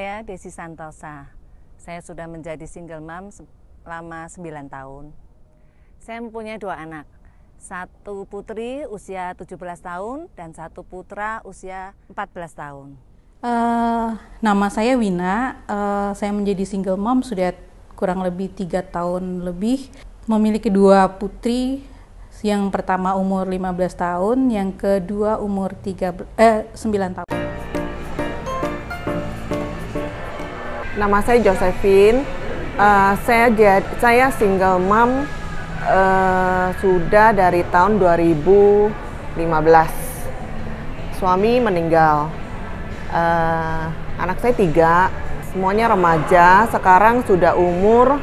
saya Desi Santosa. Saya sudah menjadi single mom selama 9 tahun. Saya mempunyai dua anak. Satu putri usia 17 tahun dan satu putra usia 14 tahun. Uh, nama saya Wina. Uh, saya menjadi single mom sudah kurang lebih tiga tahun lebih. Memiliki dua putri. Yang pertama umur 15 tahun, yang kedua umur 3 eh 9 tahun. Nama saya Josephine. Uh, saya jad, saya single mom uh, sudah dari tahun 2015. Suami meninggal. Uh, anak saya tiga, semuanya remaja. Sekarang sudah umur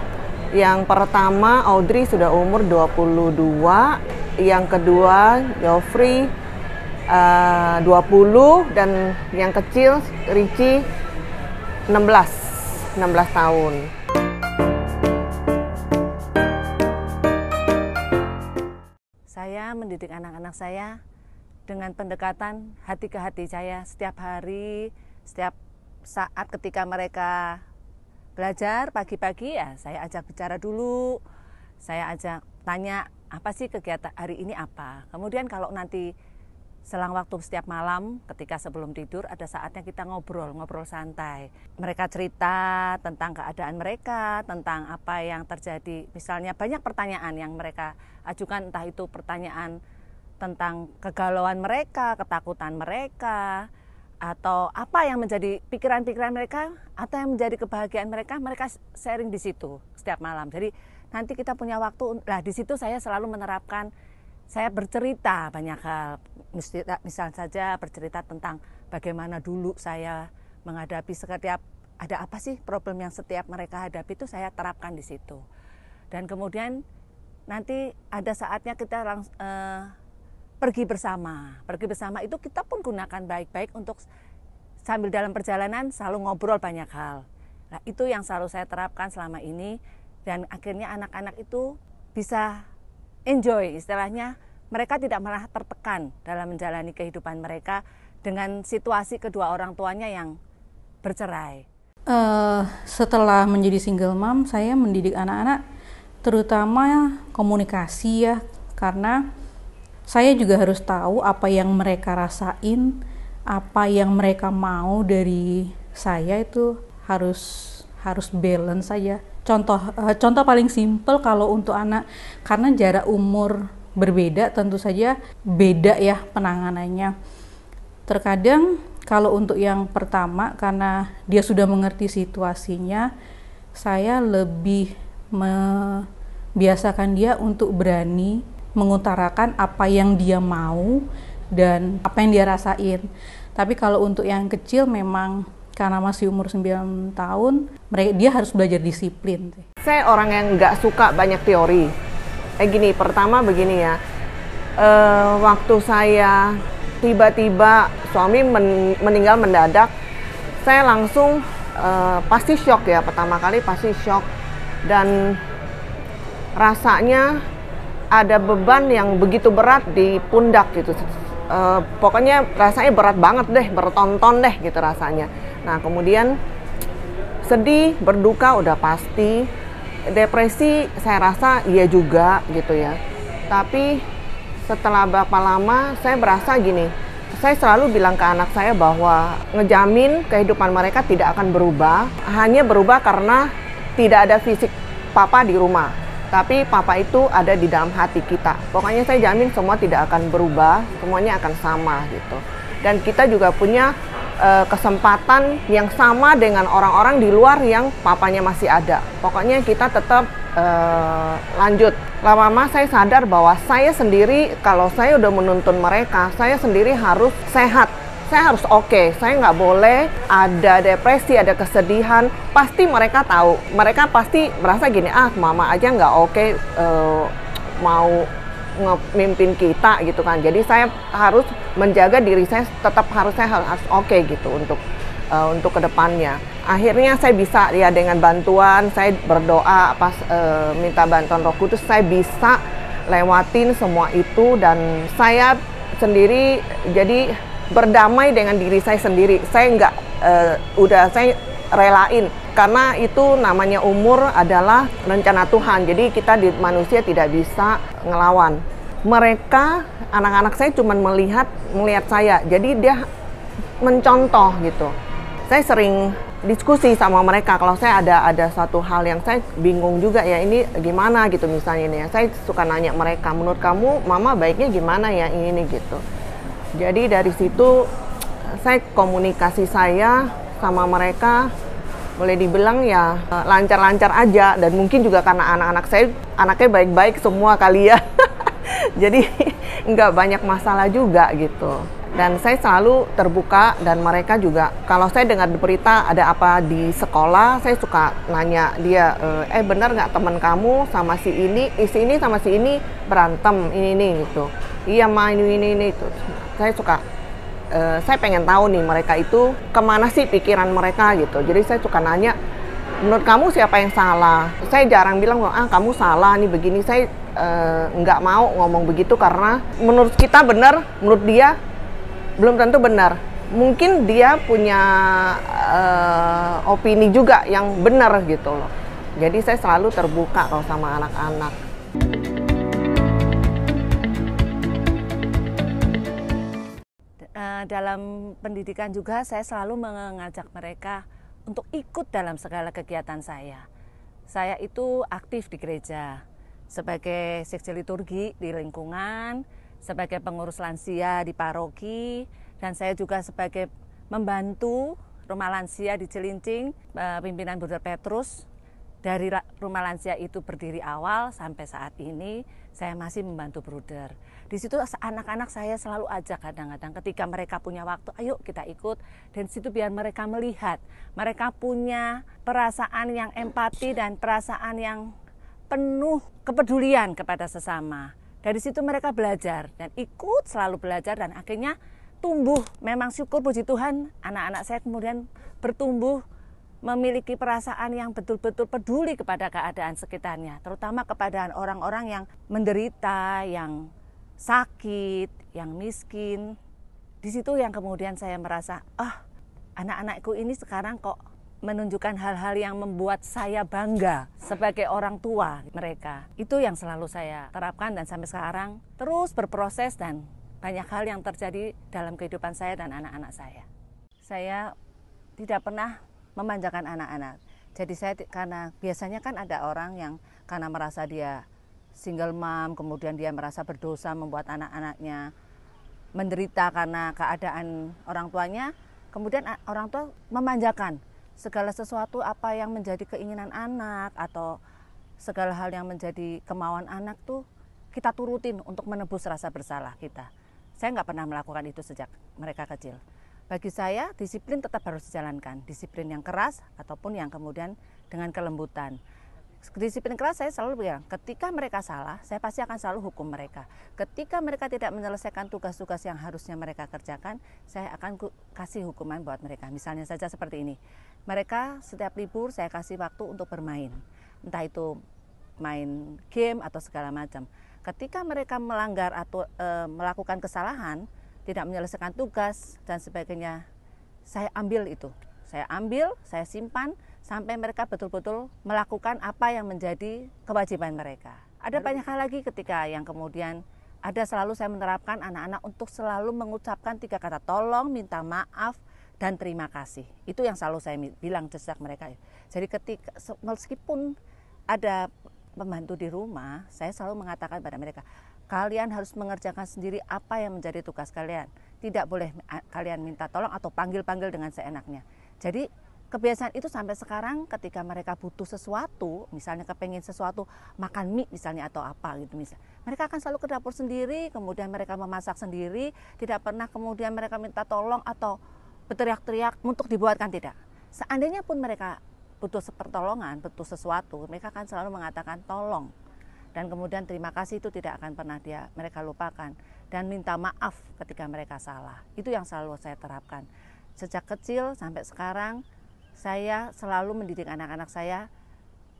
yang pertama Audrey sudah umur 22, yang kedua Geoffrey uh, 20 dan yang kecil Richie 16. 16 tahun. Saya mendidik anak-anak saya dengan pendekatan hati ke hati saya setiap hari, setiap saat ketika mereka belajar pagi-pagi ya saya ajak bicara dulu, saya ajak tanya apa sih kegiatan hari ini apa. Kemudian kalau nanti selang waktu setiap malam ketika sebelum tidur ada saatnya kita ngobrol, ngobrol santai. Mereka cerita tentang keadaan mereka, tentang apa yang terjadi. Misalnya banyak pertanyaan yang mereka ajukan entah itu pertanyaan tentang kegalauan mereka, ketakutan mereka, atau apa yang menjadi pikiran-pikiran mereka atau yang menjadi kebahagiaan mereka, mereka sharing di situ setiap malam. Jadi nanti kita punya waktu, nah di situ saya selalu menerapkan saya bercerita banyak hal misal saja bercerita tentang bagaimana dulu saya menghadapi setiap ada apa sih problem yang setiap mereka hadapi itu saya terapkan di situ. Dan kemudian nanti ada saatnya kita eh, pergi bersama. Pergi bersama itu kita pun gunakan baik-baik untuk sambil dalam perjalanan selalu ngobrol banyak hal. Nah, itu yang selalu saya terapkan selama ini dan akhirnya anak-anak itu bisa enjoy istilahnya mereka tidak malah tertekan dalam menjalani kehidupan mereka dengan situasi kedua orang tuanya yang bercerai. Uh, setelah menjadi single mom, saya mendidik anak-anak terutama komunikasi ya, karena saya juga harus tahu apa yang mereka rasain, apa yang mereka mau dari saya itu harus harus balance saja. Contoh eh, contoh paling simpel kalau untuk anak karena jarak umur berbeda tentu saja beda ya penanganannya. Terkadang kalau untuk yang pertama karena dia sudah mengerti situasinya, saya lebih membiasakan dia untuk berani mengutarakan apa yang dia mau dan apa yang dia rasain. Tapi kalau untuk yang kecil memang karena masih umur 9 tahun, mereka dia harus belajar disiplin. Saya orang yang nggak suka banyak teori eh gini pertama begini ya uh, waktu saya tiba-tiba suami men meninggal mendadak saya langsung uh, pasti shock ya pertama kali pasti shock dan rasanya ada beban yang begitu berat di pundak gitu uh, pokoknya rasanya berat banget deh bertonton deh gitu rasanya nah kemudian sedih berduka udah pasti depresi saya rasa iya juga gitu ya. Tapi setelah berapa lama saya berasa gini, saya selalu bilang ke anak saya bahwa ngejamin kehidupan mereka tidak akan berubah, hanya berubah karena tidak ada fisik papa di rumah. Tapi papa itu ada di dalam hati kita. Pokoknya saya jamin semua tidak akan berubah, semuanya akan sama gitu. Dan kita juga punya uh, kesempatan yang sama dengan orang-orang di luar yang papanya masih ada. Pokoknya kita tetap uh, lanjut. Lama-lama saya sadar bahwa saya sendiri kalau saya udah menuntun mereka, saya sendiri harus sehat. Saya harus oke, okay. saya nggak boleh ada depresi, ada kesedihan. Pasti mereka tahu, mereka pasti merasa gini, ah mama aja nggak oke okay, uh, eh, mau memimpin kita gitu kan. Jadi saya harus menjaga diri saya tetap harus saya harus oke okay, gitu untuk uh, untuk kedepannya. Akhirnya saya bisa ya dengan bantuan saya berdoa pas uh, minta bantuan Roh Kudus saya bisa lewatin semua itu dan saya sendiri jadi berdamai dengan diri saya sendiri. Saya nggak uh, udah saya relain karena itu namanya umur adalah rencana Tuhan. Jadi kita di manusia tidak bisa ngelawan. Mereka anak-anak saya cuma melihat melihat saya. Jadi dia mencontoh gitu. Saya sering diskusi sama mereka kalau saya ada ada satu hal yang saya bingung juga ya ini gimana gitu misalnya ini ya saya suka nanya mereka menurut kamu mama baiknya gimana ya ini gitu jadi dari situ saya komunikasi saya sama mereka boleh dibilang ya eh, lancar-lancar aja dan mungkin juga karena anak-anak saya anaknya baik-baik semua kali ya jadi nggak banyak masalah juga gitu dan saya selalu terbuka dan mereka juga kalau saya dengar berita ada apa di sekolah saya suka nanya dia eh, eh benar nggak teman kamu sama si ini isi eh, ini sama si ini berantem ini ini gitu iya main ini ini itu saya suka uh, saya pengen tahu nih mereka itu kemana sih pikiran mereka gitu jadi saya suka nanya menurut kamu siapa yang salah saya jarang bilang ah kamu salah nih begini saya uh, nggak mau ngomong begitu karena menurut kita benar menurut dia belum tentu benar mungkin dia punya uh, opini juga yang benar gitu loh jadi saya selalu terbuka kalau sama anak-anak Eh, dalam pendidikan juga saya selalu mengajak mereka untuk ikut dalam segala kegiatan saya. Saya itu aktif di gereja sebagai seksi liturgi di lingkungan, sebagai pengurus lansia di paroki, dan saya juga sebagai membantu rumah lansia di Cilincing, eh, pimpinan Bunda Petrus dari rumah lansia itu berdiri awal sampai saat ini saya masih membantu bruder. Di situ anak-anak saya selalu ajak kadang-kadang ketika mereka punya waktu, ayo kita ikut dan situ biar mereka melihat, mereka punya perasaan yang empati dan perasaan yang penuh kepedulian kepada sesama. Dari situ mereka belajar dan ikut selalu belajar dan akhirnya tumbuh. Memang syukur puji Tuhan anak-anak saya kemudian bertumbuh memiliki perasaan yang betul-betul peduli kepada keadaan sekitarnya, terutama kepada orang-orang yang menderita, yang sakit, yang miskin. Di situ yang kemudian saya merasa, "Ah, oh, anak-anakku ini sekarang kok menunjukkan hal-hal yang membuat saya bangga sebagai orang tua mereka." Itu yang selalu saya terapkan dan sampai sekarang terus berproses dan banyak hal yang terjadi dalam kehidupan saya dan anak-anak saya. Saya tidak pernah memanjakan anak-anak. Jadi saya karena biasanya kan ada orang yang karena merasa dia single mom, kemudian dia merasa berdosa membuat anak-anaknya menderita karena keadaan orang tuanya, kemudian orang tua memanjakan segala sesuatu apa yang menjadi keinginan anak atau segala hal yang menjadi kemauan anak tuh kita turutin untuk menebus rasa bersalah kita. Saya nggak pernah melakukan itu sejak mereka kecil bagi saya disiplin tetap harus dijalankan, disiplin yang keras ataupun yang kemudian dengan kelembutan. Disiplin keras saya selalu bilang, ketika mereka salah, saya pasti akan selalu hukum mereka. Ketika mereka tidak menyelesaikan tugas-tugas yang harusnya mereka kerjakan, saya akan kasih hukuman buat mereka. Misalnya saja seperti ini, mereka setiap libur saya kasih waktu untuk bermain. Entah itu main game atau segala macam. Ketika mereka melanggar atau e, melakukan kesalahan, tidak menyelesaikan tugas dan sebagainya. Saya ambil itu, saya ambil, saya simpan sampai mereka betul-betul melakukan apa yang menjadi kewajiban mereka. Ada banyak hal lagi ketika yang kemudian ada selalu saya menerapkan anak-anak untuk selalu mengucapkan tiga kata tolong, minta maaf, dan terima kasih. Itu yang selalu saya bilang desak mereka. Jadi ketika meskipun ada pembantu di rumah, saya selalu mengatakan pada mereka, kalian harus mengerjakan sendiri apa yang menjadi tugas kalian. Tidak boleh kalian minta tolong atau panggil-panggil dengan seenaknya. Jadi kebiasaan itu sampai sekarang ketika mereka butuh sesuatu, misalnya kepengen sesuatu, makan mie misalnya atau apa gitu misalnya. Mereka akan selalu ke dapur sendiri, kemudian mereka memasak sendiri, tidak pernah kemudian mereka minta tolong atau berteriak-teriak untuk dibuatkan tidak. Seandainya pun mereka butuh pertolongan, butuh sesuatu, mereka akan selalu mengatakan tolong dan kemudian terima kasih itu tidak akan pernah dia mereka lupakan dan minta maaf ketika mereka salah. Itu yang selalu saya terapkan. Sejak kecil sampai sekarang saya selalu mendidik anak-anak saya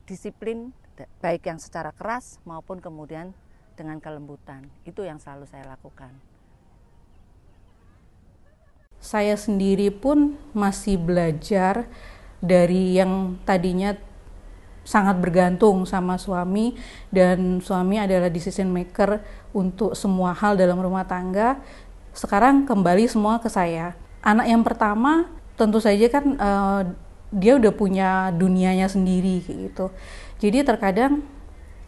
disiplin baik yang secara keras maupun kemudian dengan kelembutan. Itu yang selalu saya lakukan saya sendiri pun masih belajar dari yang tadinya sangat bergantung sama suami dan suami adalah decision maker untuk semua hal dalam rumah tangga. Sekarang kembali semua ke saya. Anak yang pertama tentu saja kan uh, dia udah punya dunianya sendiri gitu. Jadi terkadang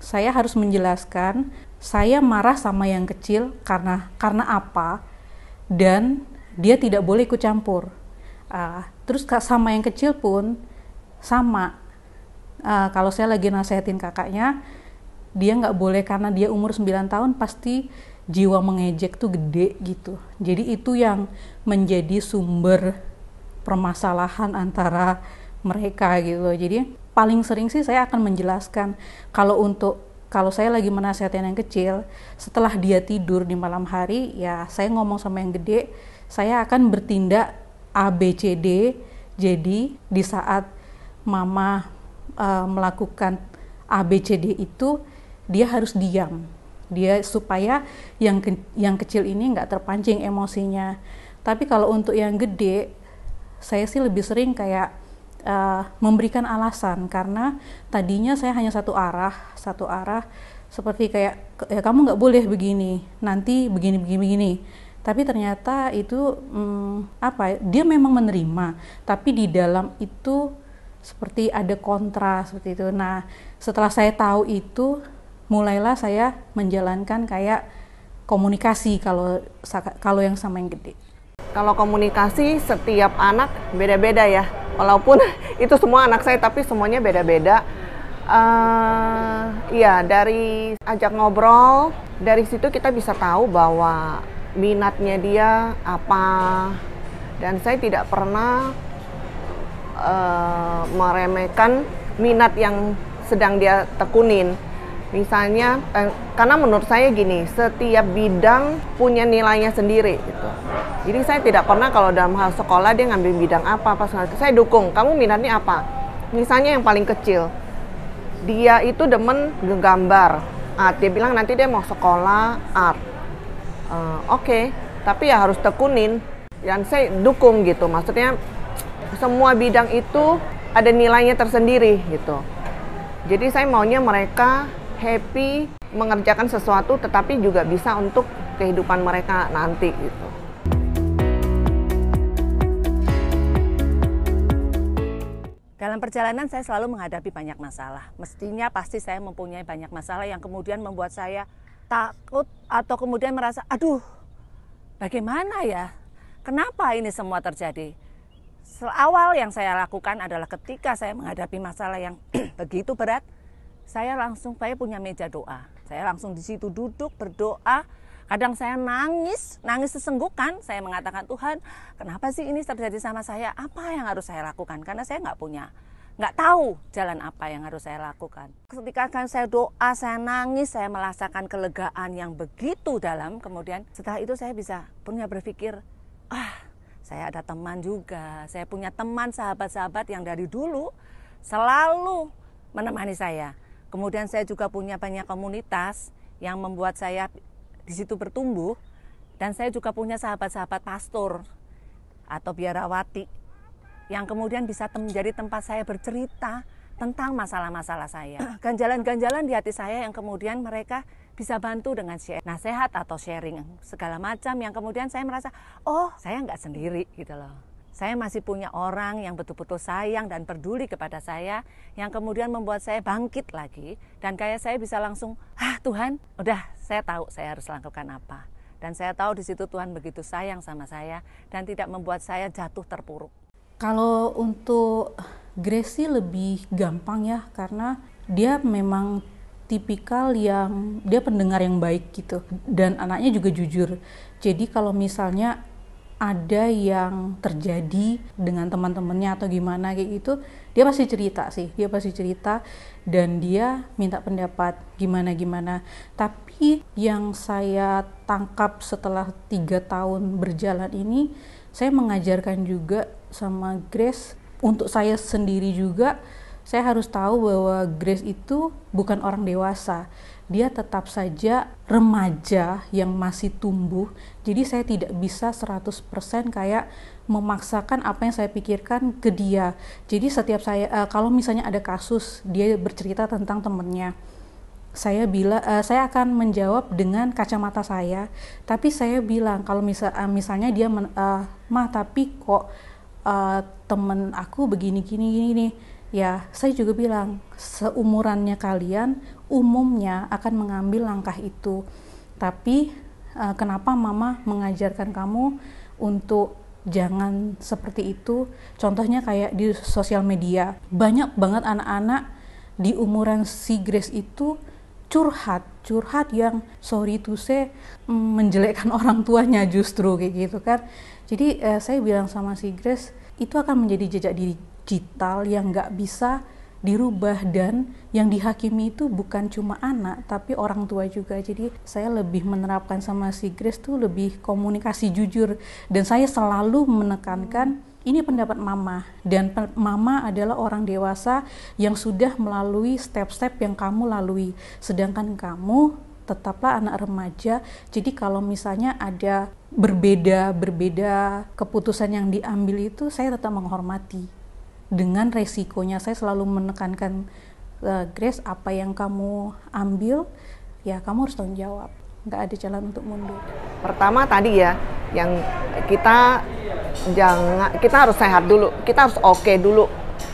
saya harus menjelaskan saya marah sama yang kecil karena karena apa dan dia tidak boleh ikut campur. Uh, terus sama yang kecil pun sama uh, kalau saya lagi nasehatin kakaknya dia nggak boleh karena dia umur 9 tahun pasti jiwa mengejek tuh gede gitu jadi itu yang menjadi sumber permasalahan antara mereka gitu jadi paling sering sih saya akan menjelaskan kalau untuk kalau saya lagi menasihatin yang kecil setelah dia tidur di malam hari ya saya ngomong sama yang gede saya akan bertindak A B C D jadi di saat mama uh, melakukan ABCD itu dia harus diam dia supaya yang ke, yang kecil ini nggak terpancing emosinya tapi kalau untuk yang gede saya sih lebih sering kayak uh, memberikan alasan karena tadinya saya hanya satu arah satu arah seperti kayak ya kamu nggak boleh begini nanti begini begini begini tapi ternyata itu hmm, apa ya, dia memang menerima tapi di dalam itu seperti ada kontra seperti itu. Nah, setelah saya tahu itu, mulailah saya menjalankan kayak komunikasi kalau kalau yang sama yang gede. Kalau komunikasi setiap anak beda-beda ya. Walaupun itu semua anak saya tapi semuanya beda-beda. Uh, ya dari ajak ngobrol dari situ kita bisa tahu bahwa minatnya dia apa dan saya tidak pernah Eh, meremehkan minat yang sedang dia tekunin. Misalnya, eh, karena menurut saya gini, setiap bidang punya nilainya sendiri. Gitu. Jadi saya tidak pernah kalau dalam hal sekolah dia ngambil bidang apa, apa saya dukung. Kamu minatnya apa? Misalnya yang paling kecil, dia itu demen gambar Ah, Dia bilang nanti dia mau sekolah art. Uh, Oke, okay. tapi ya harus tekunin. Dan saya dukung gitu, maksudnya semua bidang itu ada nilainya tersendiri gitu. Jadi saya maunya mereka happy mengerjakan sesuatu tetapi juga bisa untuk kehidupan mereka nanti gitu. Dalam perjalanan saya selalu menghadapi banyak masalah. Mestinya pasti saya mempunyai banyak masalah yang kemudian membuat saya takut atau kemudian merasa aduh bagaimana ya? Kenapa ini semua terjadi? Seawal yang saya lakukan adalah ketika saya menghadapi masalah yang begitu berat, saya langsung saya punya meja doa. Saya langsung di situ duduk berdoa. Kadang saya nangis, nangis sesenggukan. Saya mengatakan Tuhan, kenapa sih ini terjadi sama saya? Apa yang harus saya lakukan? Karena saya nggak punya, nggak tahu jalan apa yang harus saya lakukan. Ketika kan saya doa, saya nangis, saya merasakan kelegaan yang begitu dalam. Kemudian setelah itu saya bisa punya berpikir, ah saya ada teman juga. Saya punya teman sahabat-sahabat yang dari dulu selalu menemani saya. Kemudian saya juga punya banyak komunitas yang membuat saya di situ bertumbuh dan saya juga punya sahabat-sahabat pastor atau biarawati yang kemudian bisa menjadi tempat saya bercerita tentang masalah-masalah saya. Ganjalan-ganjalan di hati saya yang kemudian mereka bisa bantu dengan share nasihat atau sharing segala macam yang kemudian saya merasa oh saya nggak sendiri gitu loh saya masih punya orang yang betul-betul sayang dan peduli kepada saya yang kemudian membuat saya bangkit lagi dan kayak saya bisa langsung ah Tuhan udah saya tahu saya harus lakukan apa dan saya tahu di situ Tuhan begitu sayang sama saya dan tidak membuat saya jatuh terpuruk kalau untuk Gresi lebih gampang ya karena dia memang tipikal yang dia pendengar yang baik gitu dan anaknya juga jujur jadi kalau misalnya ada yang terjadi dengan teman-temannya atau gimana kayak gitu dia pasti cerita sih dia pasti cerita dan dia minta pendapat gimana gimana tapi yang saya tangkap setelah tiga tahun berjalan ini saya mengajarkan juga sama Grace untuk saya sendiri juga saya harus tahu bahwa Grace itu bukan orang dewasa. Dia tetap saja remaja yang masih tumbuh. Jadi saya tidak bisa 100% kayak memaksakan apa yang saya pikirkan ke dia. Jadi setiap saya eh, kalau misalnya ada kasus dia bercerita tentang temennya saya bila uh, saya akan menjawab dengan kacamata saya tapi saya bilang kalau misal uh, eh, misalnya dia men, uh, mah tapi kok uh, temen aku begini gini gini ya saya juga bilang seumurannya kalian umumnya akan mengambil langkah itu tapi uh, kenapa mama mengajarkan kamu untuk jangan seperti itu contohnya kayak di sosial media banyak banget anak-anak di umuran si Grace itu curhat curhat yang sorry to say mm, menjelekkan orang tuanya justru kayak gitu kan jadi eh, saya bilang sama si Grace itu akan menjadi jejak diri digital yang nggak bisa dirubah dan yang dihakimi itu bukan cuma anak tapi orang tua juga jadi saya lebih menerapkan sama si Grace tuh lebih komunikasi jujur dan saya selalu menekankan ini pendapat mama dan mama adalah orang dewasa yang sudah melalui step-step yang kamu lalui sedangkan kamu tetaplah anak remaja. Jadi kalau misalnya ada berbeda-berbeda keputusan yang diambil itu saya tetap menghormati dengan resikonya saya selalu menekankan uh, Grace apa yang kamu ambil ya kamu harus tanggung jawab nggak ada jalan untuk mundur pertama tadi ya yang kita jangan kita harus sehat dulu kita harus oke okay dulu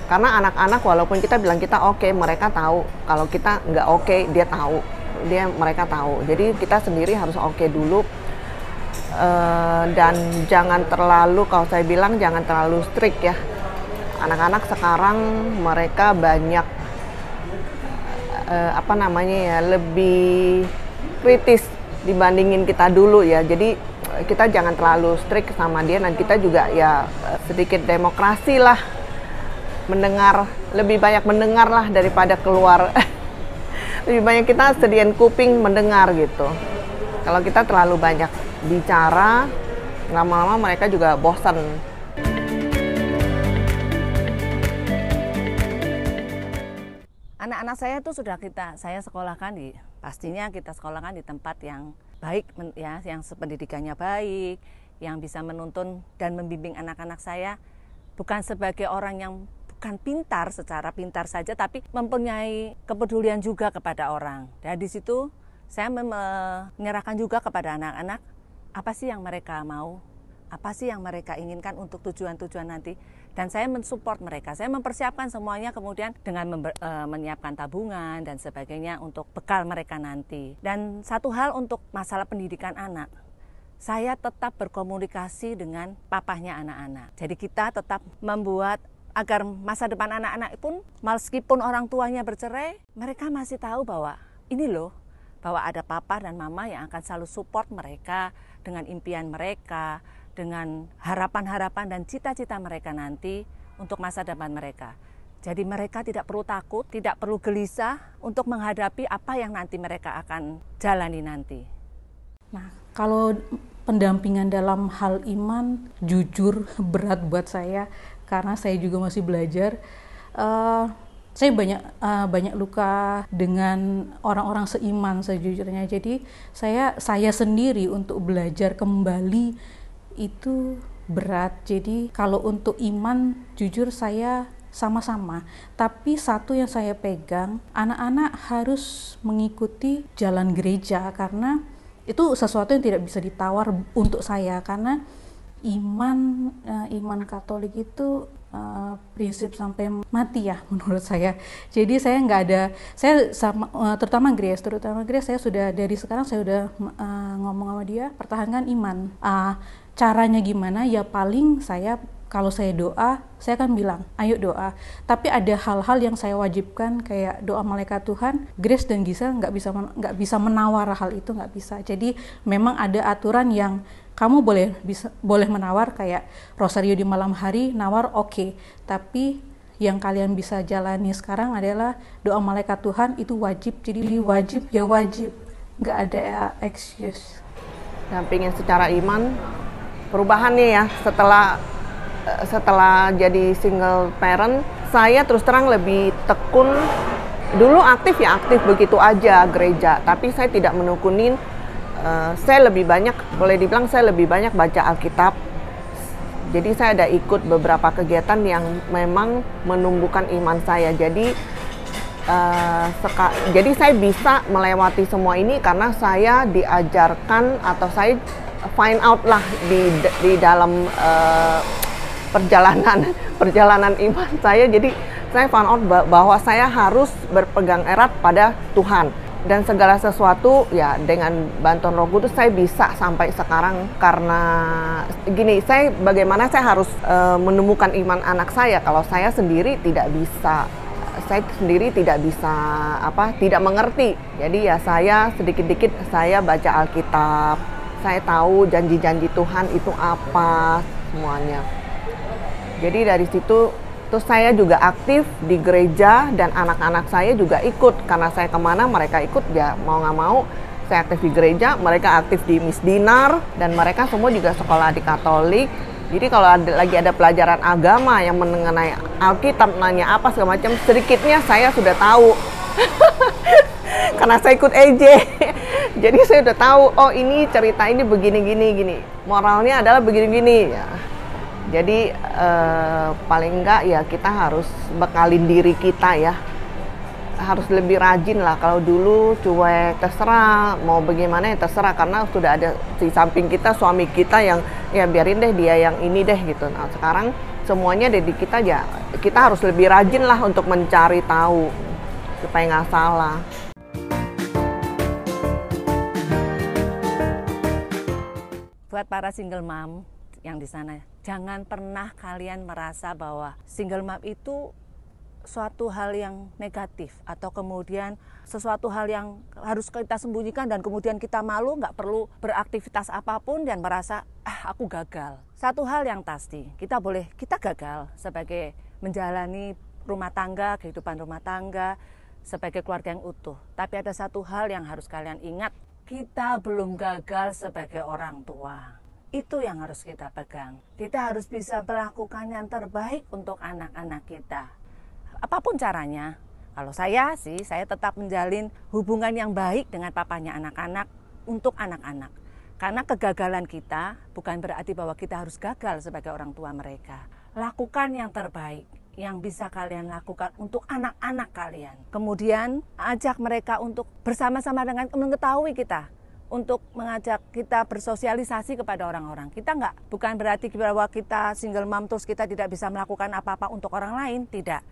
karena anak-anak walaupun kita bilang kita oke okay, mereka tahu kalau kita nggak oke okay, dia tahu dia mereka tahu jadi kita sendiri harus oke okay dulu Uh, dan jangan terlalu kalau saya bilang jangan terlalu strict ya anak-anak sekarang mereka banyak uh, apa namanya ya lebih kritis dibandingin kita dulu ya jadi eh, kita jangan terlalu strict sama dia dan kita juga ya eh, sedikit demokrasi lah mendengar lebih banyak mendengar lah daripada keluar lebih banyak kita sediain kuping mendengar gitu kalau kita terlalu banyak bicara lama-lama mereka juga bosan anak-anak saya tuh sudah kita saya sekolahkan di pastinya kita sekolahkan di tempat yang baik ya yang pendidikannya baik yang bisa menuntun dan membimbing anak-anak saya bukan sebagai orang yang bukan pintar secara pintar saja tapi mempunyai kepedulian juga kepada orang dan di situ saya menyerahkan juga kepada anak-anak apa sih yang mereka mau apa sih yang mereka inginkan untuk tujuan-tujuan nanti dan saya mensupport mereka. Saya mempersiapkan semuanya kemudian dengan member, e, menyiapkan tabungan dan sebagainya untuk bekal mereka nanti. Dan satu hal untuk masalah pendidikan anak, saya tetap berkomunikasi dengan papahnya anak-anak. Jadi kita tetap membuat agar masa depan anak-anak pun meskipun orang tuanya bercerai, mereka masih tahu bahwa ini loh bahwa ada papa dan mama yang akan selalu support mereka dengan impian mereka, dengan harapan-harapan dan cita-cita mereka nanti untuk masa depan mereka. Jadi mereka tidak perlu takut, tidak perlu gelisah untuk menghadapi apa yang nanti mereka akan jalani nanti. Nah, kalau pendampingan dalam hal iman jujur berat buat saya karena saya juga masih belajar. Uh, saya banyak uh, banyak luka dengan orang-orang seiman sejujurnya. Jadi saya saya sendiri untuk belajar kembali itu berat. Jadi kalau untuk iman jujur saya sama-sama, tapi satu yang saya pegang, anak-anak harus mengikuti jalan gereja karena itu sesuatu yang tidak bisa ditawar untuk saya karena iman eh, iman Katolik itu Uh, prinsip sampai mati ya menurut saya. Jadi saya nggak ada, saya sama uh, terutama Grace, terutama Grace saya sudah dari sekarang saya sudah uh, ngomong sama dia pertahankan iman. Uh, caranya gimana ya paling saya kalau saya doa saya akan bilang ayo doa tapi ada hal-hal yang saya wajibkan kayak doa malaikat Tuhan Grace dan gisa nggak bisa nggak bisa menawar hal itu nggak bisa jadi memang ada aturan yang kamu boleh bisa boleh menawar kayak rosario di malam hari nawar oke okay. tapi yang kalian bisa jalani sekarang adalah doa malaikat Tuhan itu wajib jadi wajib ya wajib nggak ada excuse dampingin nah, secara iman perubahannya ya setelah eh, setelah jadi single parent saya terus terang lebih tekun dulu aktif ya aktif begitu aja gereja tapi saya tidak menekunin eh, saya lebih banyak boleh dibilang saya lebih banyak baca Alkitab jadi saya ada ikut beberapa kegiatan yang memang menumbuhkan iman saya jadi uh, seka, jadi saya bisa melewati semua ini karena saya diajarkan atau saya find out lah di di dalam uh, perjalanan perjalanan iman saya jadi saya found out bahwa saya harus berpegang erat pada Tuhan dan segala sesuatu ya dengan bantuan Roh Kudus saya bisa sampai sekarang karena gini saya bagaimana saya harus uh, menemukan iman anak saya kalau saya sendiri tidak bisa saya sendiri tidak bisa apa tidak mengerti jadi ya saya sedikit-dikit saya baca Alkitab saya tahu janji-janji Tuhan itu apa semuanya. Jadi dari situ terus saya juga aktif di gereja dan anak-anak saya juga ikut karena saya kemana mereka ikut ya mau nggak mau saya aktif di gereja, mereka aktif di Miss Dinar dan mereka semua juga sekolah di Katolik. Jadi kalau ada, lagi ada pelajaran agama yang mengenai Alkitab, nanya apa segala macam, sedikitnya saya sudah tahu. karena saya ikut EJ jadi saya udah tahu oh ini cerita ini begini gini gini moralnya adalah begini gini ya jadi eh, paling enggak ya kita harus bekalin diri kita ya harus lebih rajin lah kalau dulu cuek terserah mau bagaimana ya terserah karena sudah ada di samping kita suami kita yang ya biarin deh dia yang ini deh gitu nah sekarang semuanya dari kita ya kita harus lebih rajin lah untuk mencari tahu supaya nggak salah buat para single mom yang di sana, jangan pernah kalian merasa bahwa single mom itu suatu hal yang negatif atau kemudian sesuatu hal yang harus kita sembunyikan dan kemudian kita malu nggak perlu beraktivitas apapun dan merasa ah aku gagal. Satu hal yang pasti kita boleh kita gagal sebagai menjalani rumah tangga kehidupan rumah tangga sebagai keluarga yang utuh. Tapi ada satu hal yang harus kalian ingat kita belum gagal sebagai orang tua. Itu yang harus kita pegang. Kita harus bisa melakukan yang terbaik untuk anak-anak kita. Apapun caranya. Kalau saya sih, saya tetap menjalin hubungan yang baik dengan papanya anak-anak untuk anak-anak. Karena kegagalan kita bukan berarti bahwa kita harus gagal sebagai orang tua mereka. Lakukan yang terbaik yang bisa kalian lakukan untuk anak-anak kalian. Kemudian ajak mereka untuk bersama-sama dengan mengetahui kita untuk mengajak kita bersosialisasi kepada orang-orang. Kita nggak, bukan berarti bahwa kita single mom terus kita tidak bisa melakukan apa-apa untuk orang lain, tidak.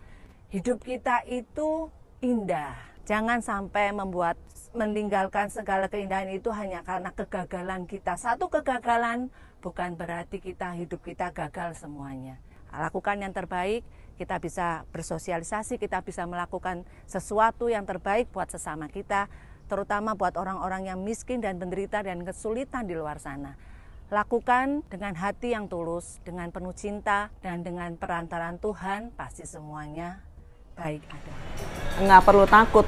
Hidup kita itu indah. Jangan sampai membuat meninggalkan segala keindahan itu hanya karena kegagalan kita. Satu kegagalan bukan berarti kita hidup kita gagal semuanya. Lakukan yang terbaik, kita bisa bersosialisasi, kita bisa melakukan sesuatu yang terbaik buat sesama kita, terutama buat orang-orang yang miskin dan penderita dan kesulitan di luar sana. Lakukan dengan hati yang tulus, dengan penuh cinta, dan dengan perantaran Tuhan, pasti semuanya baik ada. Nggak perlu takut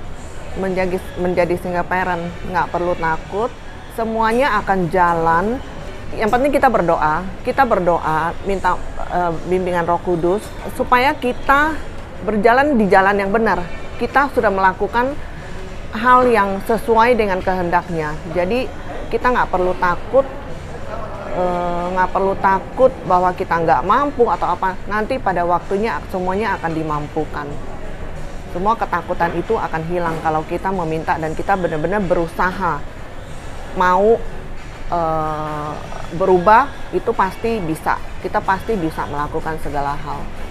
menjadi, menjadi single parent, nggak perlu takut, semuanya akan jalan yang penting kita berdoa, kita berdoa minta uh, bimbingan Roh Kudus supaya kita berjalan di jalan yang benar. Kita sudah melakukan hal yang sesuai dengan kehendaknya. Jadi kita nggak perlu takut eh, nggak uh, perlu takut bahwa kita nggak mampu atau apa nanti pada waktunya semuanya akan dimampukan semua ketakutan itu akan hilang kalau kita meminta dan kita benar-benar berusaha mau Eh, berubah itu pasti bisa kita pasti bisa melakukan segala hal